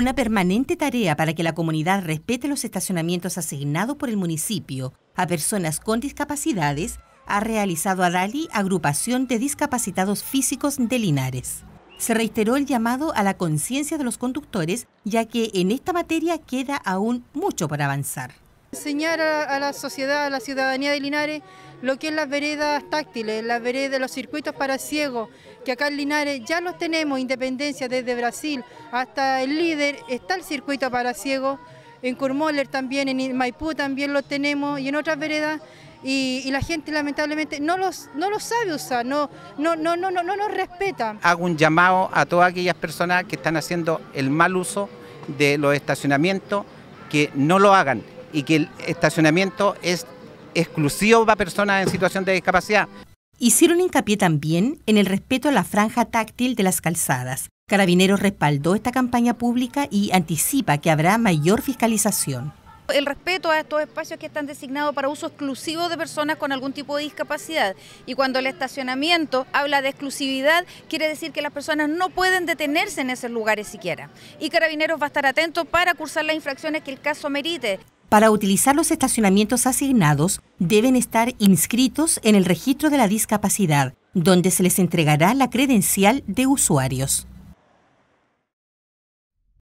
Una permanente tarea para que la comunidad respete los estacionamientos asignados por el municipio a personas con discapacidades ha realizado a Dali Agrupación de Discapacitados Físicos de Linares. Se reiteró el llamado a la conciencia de los conductores, ya que en esta materia queda aún mucho por avanzar. Enseñar a, la sociedad, a la ciudadanía de Linares, lo que es las veredas táctiles, las veredas, los circuitos para ciegos, que acá en Linares ya los tenemos, Independencia desde Brasil hasta el líder, está el circuito para ciegos, en Curmoller también, en Maipú también lo tenemos y en otras veredas. Y, la gente lamentablemente no los no lo sabe usar, no no no no no no nos respeta. Hago un llamado a todas aquellas personas que están haciendo el mal uso de los estacionamientos que no lo hagan y que el estacionamiento es exclusivo para personas en situación de discapacidad. Hicieron hincapié también en el respeto a la franja táctil de las calzadas. Carabineros respaldó esta campaña pública y anticipa que habrá mayor fiscalización el respeto a estos espacios que están designados para uso exclusivo de personas con algún tipo de discapacidad. Y cuando el estacionamiento habla de exclusividad, quiere decir que las personas no pueden detenerse en esos lugares siquiera. Y Carabineros va a estar atento para cursar las infracciones que el caso merite. Para utilizar los estacionamientos asignados, deben estar inscritos en el registro de la discapacidad, donde se les entregará la credencial de usuarios.